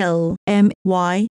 L M Y